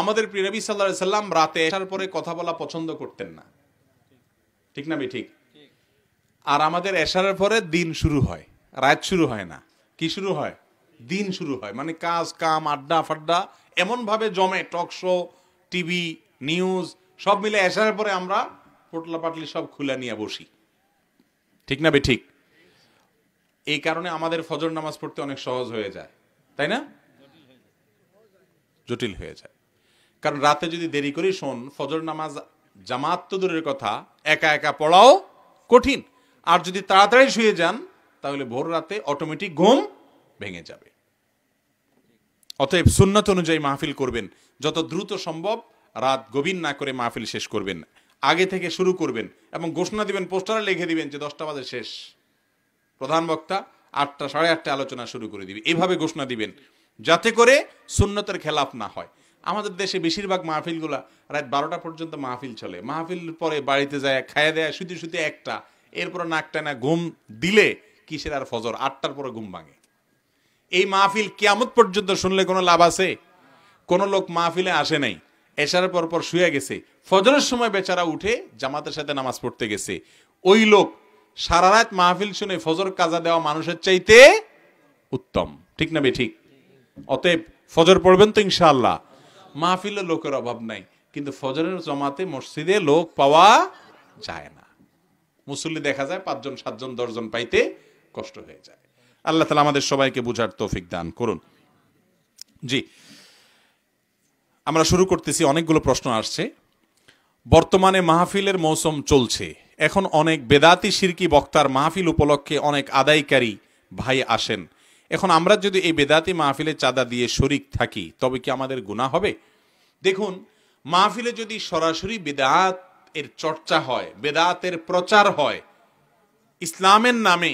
আমাদের প্রিয়নবী সাল্লা সাল্লাম রাতে আসার পরে কথা বলা পছন্দ করতেন না ঠিক না ঠিক আর আমাদের এশারের পরে দিন শুরু হয় রাত শুরু হয় না কি শুরু হয় দিন শুরু হয় মানে কাজ কাম আড্ডা ফাড্ডা এমনভাবে জমে টক শো টিভি নিউজ সব মিলে এসার পরে আমরা পোটলা পাটলি সব খুলে নিয়ে বসি ঠিক না ঠিক এই কারণে আমাদের ফজর নামাজ পড়তে অনেক সহজ হয়ে যায় তাই না জটিল হয়ে যায় কারণ রাতে যদি দেরি করি শোন ফজর নামাজ জামাত তো দূরের কথা একা একা পড়াও কঠিন আর যদি তাড়াতাড়ি শুয়ে যান তাহলে ভোর রাতে অটোমেটিক ঘুম ভেঙে যাবে অতএব সুন্নত অনুযায়ী মাহফিল করবেন যত দ্রুত সম্ভব রাত গভীর না করে মাহফিল শেষ করবেন আগে থেকে শুরু করবেন এবং ঘোষণা দিবেন পোস্টারে লিখে দিবেন যে দশটা বাজে শেষ প্রধান বক্তা আটটা সাড়ে আটটা আলোচনা শুরু করে দিবে এভাবে ঘোষণা দিবেন যাতে করে সুন্নতের খেলাফ না হয় আমাদের দেশে বেশিরভাগ মাহফিলগুলা রাত বারোটা পর্যন্ত মাহফিল চলে মাহফিল পরে বাড়িতে যায় খায়া দেয় শুধু শুতে একটা এরপর নাক টানা ঘুম দিলে কিসের আর ফজর আটটার পরে ঘুম ভাঙে এই মাহফিল কেয়ামত পর্যন্ত শুনলে কোনো লাভ আছে কোনো লোক মাহফিলে আসে নাই এসার পর পর শুয়ে গেছে ফজরের সময় বেচারা উঠে জামাতের সাথে নামাজ পড়তে গেছে ওই লোক সারা রাত মাহফিল শুনে ফজর কাজা দেওয়া মানুষের চাইতে উত্তম ঠিক না বে ঠিক অতএব ফজর পড়বেন তো ইনশাআল্লাহ মাহফিলে লোকের অভাব নাই কিন্তু ফজরের জমাতে মসজিদে লোক পাওয়া যায় না মুসল্লি দেখা যায় পাঁচজন সাতজন দশজন পাইতে কষ্ট হয়ে যায় আল্লাহ তালা আমাদের সবাইকে বুঝার তৌফিক দান করুন জি আমরা শুরু করতেছি অনেকগুলো প্রশ্ন আসছে বর্তমানে মাহফিলের মৌসুম চলছে এখন অনেক বেদাতি শিরকি বক্তার মাহফিল উপলক্ষে অনেক আদায়কারী ভাই আসেন এখন আমরা যদি এই বেদাতি মাহফিলে চাঁদা দিয়ে শরিক থাকি তবে কি আমাদের গুণা হবে দেখুন মাহফিলে যদি সরাসরি বেদাত এর চর্চা হয় বেদাতের প্রচার হয় ইসলামের নামে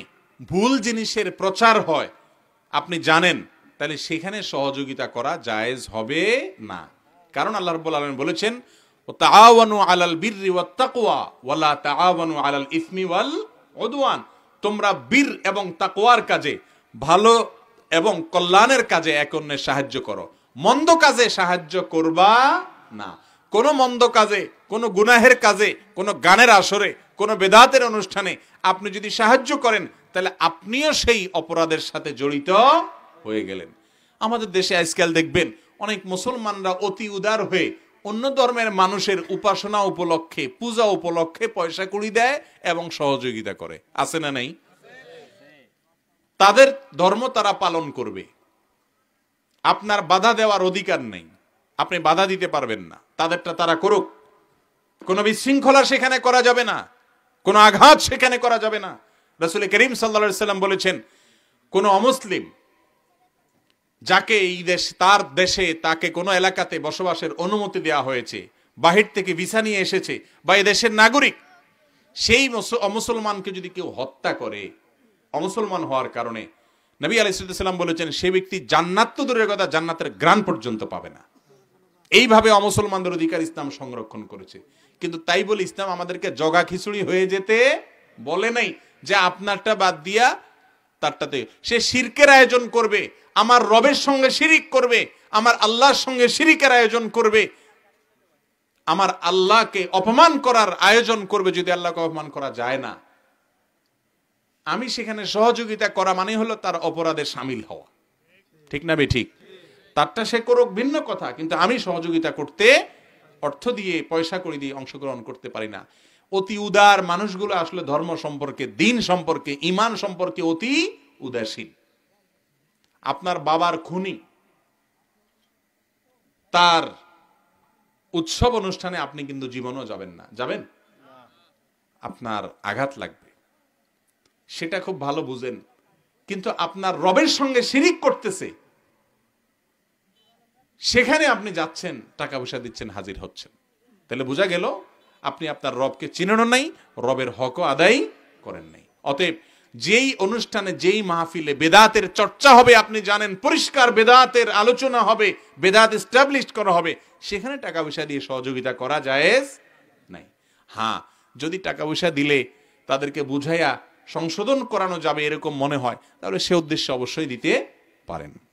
ভুল জিনিসের প্রচার হয় আপনি জানেন তাহলে সেখানে সহযোগিতা করা জায়েজ হবে না কারণ আল্লাহ রব্বুল আলম বলেছেন তাআওয়ানু আলাল বিররি ওয়াত তাকওয়া ওয়ালা তাআওয়ানু আলাল ইসমি ওয়াল উদওয়ান তোমরা বীর এবং তাকওয়ার কাজে ভালো এবং কল্যাণের কাজে এক অন্যের সাহায্য করো মন্দ কাজে সাহায্য করবা না কোন মন্দ কাজে কোন গুনাহের কাজে কোন গানের আসরে কোন বেদাতের অনুষ্ঠানে আপনি যদি সাহায্য করেন তাহলে আপনিও সেই অপরাধের সাথে জড়িত হয়ে গেলেন আমাদের দেশে আজকাল দেখবেন অনেক মুসলমানরা অতি উদার হয়ে অন্য ধর্মের মানুষের উপাসনা উপলক্ষে পূজা উপলক্ষে পয়সা কুড়ি দেয় এবং সহযোগিতা করে আছে না নাই তাদের ধর্ম তারা পালন করবে আপনার বাধা দেওয়ার অধিকার নেই আপনি বাধা দিতে পারবেন না তাদেরটা তারা করুক কোনো বিশৃঙ্খলা সেখানে করা যাবে না কোনো আঘাত সেখানে করা যাবে না রসুল করিম সাল্লা সাল্লাম বলেছেন কোনো অমুসলিম যাকে এই দেশ তার দেশে তাকে কোনো এলাকাতে বসবাসের অনুমতি দেওয়া হয়েছে বাহির থেকে ভিসা নিয়ে এসেছে বা এদেশের নাগরিক সেই অমুসলমানকে যদি কেউ হত্যা করে অমুসলমান হওয়ার কারণে নবী আলাইসাল্লাম বলেছেন সে ব্যক্তি জান্নাত তো দূরের কথা জান্নাতের গ্রাম পর্যন্ত পাবে না এইভাবে অমুসলমানদের অধিকার ইসলাম সংরক্ষণ করেছে কিন্তু তাই বলে ইসলাম আমাদেরকে জগা খিচুড়ি হয়ে যেতে বলে নাই যে আপনারটা বাদ দিয়া তারটাতে সে শিরকের আয়োজন করবে আমার রবের সঙ্গে শিরিক করবে আমার আল্লাহর সঙ্গে শিরিকের আয়োজন করবে আমার আল্লাহকে অপমান করার আয়োজন করবে যদি আল্লাহকে অপমান করা যায় না আমি সেখানে সহযোগিতা করা মানে হলো তার অপরাধে সামিল হওয়া ঠিক না ঠিক তারটা সে করুক ভিন্ন কথা কিন্তু আমি সহযোগিতা করতে অর্থ দিয়ে পয়সা করে দিয়ে অংশগ্রহণ করতে পারি না অতি উদার মানুষগুলো আসলে ধর্ম সম্পর্কে দিন সম্পর্কে ইমান সম্পর্কে অতি উদাসীন আপনার বাবার খুনি তার উৎসব অনুষ্ঠানে আপনি কিন্তু জীবনও যাবেন না যাবেন আপনার আঘাত লাগবে সেটা খুব ভালো বুঝেন কিন্তু আপনার রবের সঙ্গে শিরিক করতেছে সেখানে আপনি যাচ্ছেন টাকা পয়সা দিচ্ছেন হাজির হচ্ছেন তাহলে বোঝা গেল আপনি আপনার রবকে চিনেন নাই রবের হকও আদায় করেন নাই অতএব যেই অনুষ্ঠানে যেই মাহফিলে বেদাতের চর্চা হবে আপনি জানেন পরিষ্কার বেদাতের আলোচনা হবে বেদাত এস্টাবলিশ করা হবে সেখানে টাকা পয়সা দিয়ে সহযোগিতা করা যায় নাই হ্যাঁ যদি টাকা পয়সা দিলে তাদেরকে বুঝাইয়া সংশোধন করানো যাবে এরকম মনে হয় তাহলে সে উদ্দেশ্যে অবশ্যই দিতে পারেন